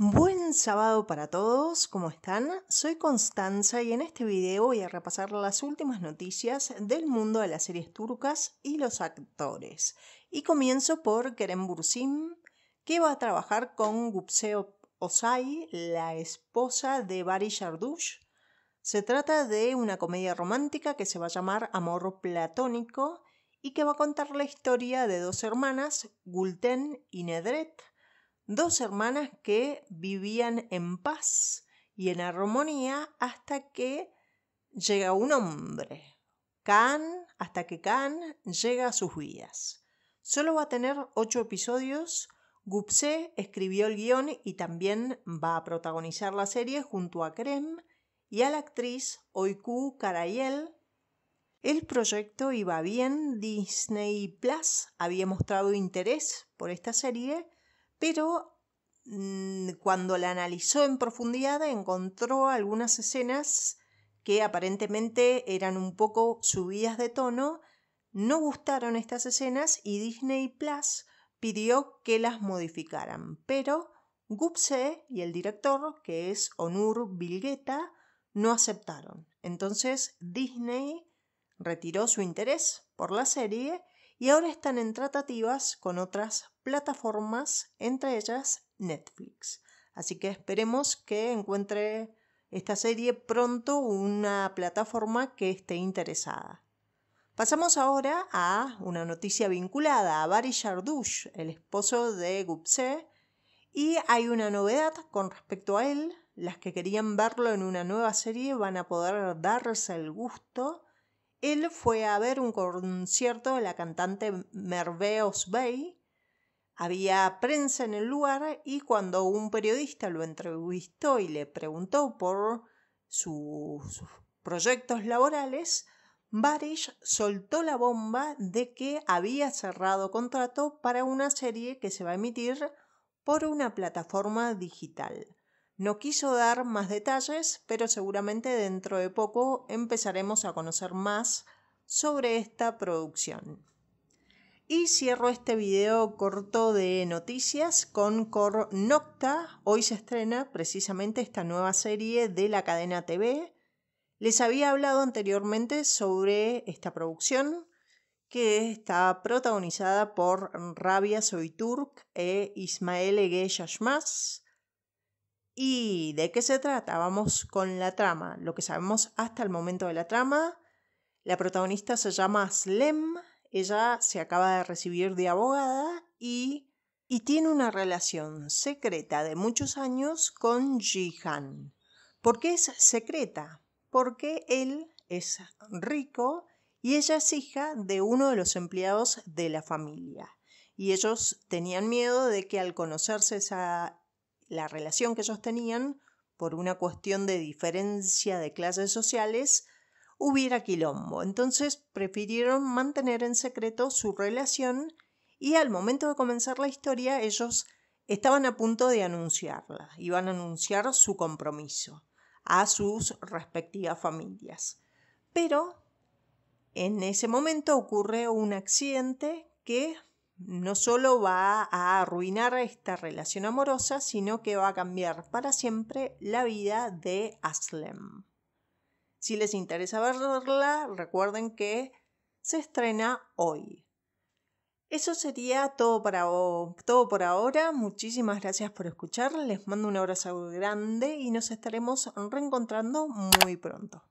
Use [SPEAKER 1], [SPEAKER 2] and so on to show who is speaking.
[SPEAKER 1] Buen sábado para todos, ¿cómo están? Soy Constanza y en este video voy a repasar las últimas noticias del mundo de las series turcas y los actores. Y comienzo por Kerem Bursim, que va a trabajar con Gupse Osay, la esposa de Barry Yardush. Se trata de una comedia romántica que se va a llamar Amor Platónico y que va a contar la historia de dos hermanas, Gulten y Nedret, dos hermanas que vivían en paz y en armonía hasta que llega un hombre, Khan, hasta que Khan llega a sus vidas. Solo va a tener ocho episodios. Gupse escribió el guión y también va a protagonizar la serie junto a Krem y a la actriz Oiku Karayel. El proyecto iba bien, Disney Plus había mostrado interés por esta serie pero mm, cuando la analizó en profundidad encontró algunas escenas que aparentemente eran un poco subidas de tono, no gustaron estas escenas y Disney Plus pidió que las modificaran, pero Gupse y el director, que es Onur Bilgueta, no aceptaron. Entonces Disney retiró su interés por la serie y ahora están en tratativas con otras plataformas, entre ellas Netflix. Así que esperemos que encuentre esta serie pronto una plataforma que esté interesada. Pasamos ahora a una noticia vinculada a Barry Jardush, el esposo de Gupse, y hay una novedad con respecto a él. Las que querían verlo en una nueva serie van a poder darse el gusto él fue a ver un concierto de la cantante Merveos Bay. Había prensa en el lugar y cuando un periodista lo entrevistó y le preguntó por sus proyectos laborales, Barish soltó la bomba de que había cerrado contrato para una serie que se va a emitir por una plataforma digital. No quiso dar más detalles, pero seguramente dentro de poco empezaremos a conocer más sobre esta producción. Y cierro este video corto de noticias con Cor Nocta. Hoy se estrena precisamente esta nueva serie de la cadena TV. Les había hablado anteriormente sobre esta producción que está protagonizada por Rabia Soyturk e Ismael Ege ¿Y de qué se trata? Vamos con la trama, lo que sabemos hasta el momento de la trama. La protagonista se llama Slem, ella se acaba de recibir de abogada y, y tiene una relación secreta de muchos años con Jihan. ¿Por qué es secreta? Porque él es rico y ella es hija de uno de los empleados de la familia. Y ellos tenían miedo de que al conocerse esa la relación que ellos tenían, por una cuestión de diferencia de clases sociales, hubiera quilombo. Entonces prefirieron mantener en secreto su relación y al momento de comenzar la historia ellos estaban a punto de anunciarla, iban a anunciar su compromiso a sus respectivas familias. Pero en ese momento ocurre un accidente que no solo va a arruinar esta relación amorosa, sino que va a cambiar para siempre la vida de Aslem. Si les interesa verla, recuerden que se estrena hoy. Eso sería todo, todo por ahora. Muchísimas gracias por escuchar. Les mando un abrazo grande y nos estaremos reencontrando muy pronto.